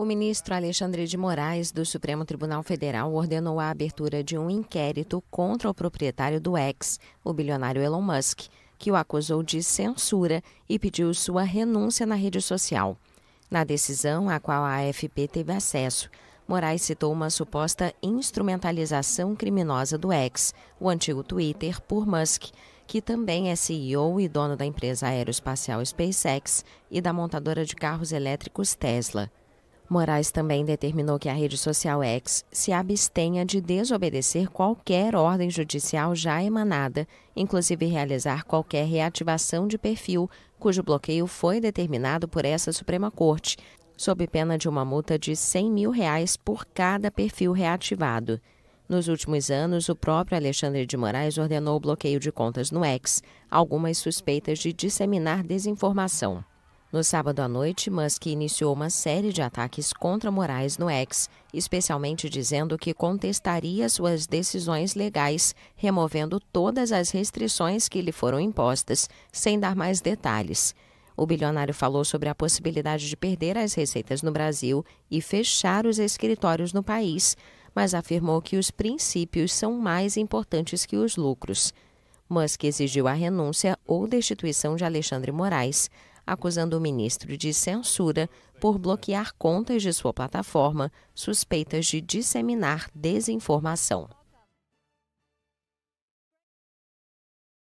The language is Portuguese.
O ministro Alexandre de Moraes, do Supremo Tribunal Federal, ordenou a abertura de um inquérito contra o proprietário do ex, o bilionário Elon Musk, que o acusou de censura e pediu sua renúncia na rede social. Na decisão, a qual a AFP teve acesso, Moraes citou uma suposta instrumentalização criminosa do ex, o antigo Twitter, por Musk, que também é CEO e dono da empresa aeroespacial SpaceX e da montadora de carros elétricos Tesla. Moraes também determinou que a rede social X se abstenha de desobedecer qualquer ordem judicial já emanada, inclusive realizar qualquer reativação de perfil cujo bloqueio foi determinado por essa Suprema Corte, sob pena de uma multa de R$ 100 mil reais por cada perfil reativado. Nos últimos anos, o próprio Alexandre de Moraes ordenou o bloqueio de contas no X, algumas suspeitas de disseminar desinformação no sábado à noite, Musk iniciou uma série de ataques contra Moraes no ex, especialmente dizendo que contestaria suas decisões legais, removendo todas as restrições que lhe foram impostas, sem dar mais detalhes. O bilionário falou sobre a possibilidade de perder as receitas no Brasil e fechar os escritórios no país, mas afirmou que os princípios são mais importantes que os lucros. Musk exigiu a renúncia ou destituição de Alexandre Moraes, acusando o ministro de censura por bloquear contas de sua plataforma suspeitas de disseminar desinformação.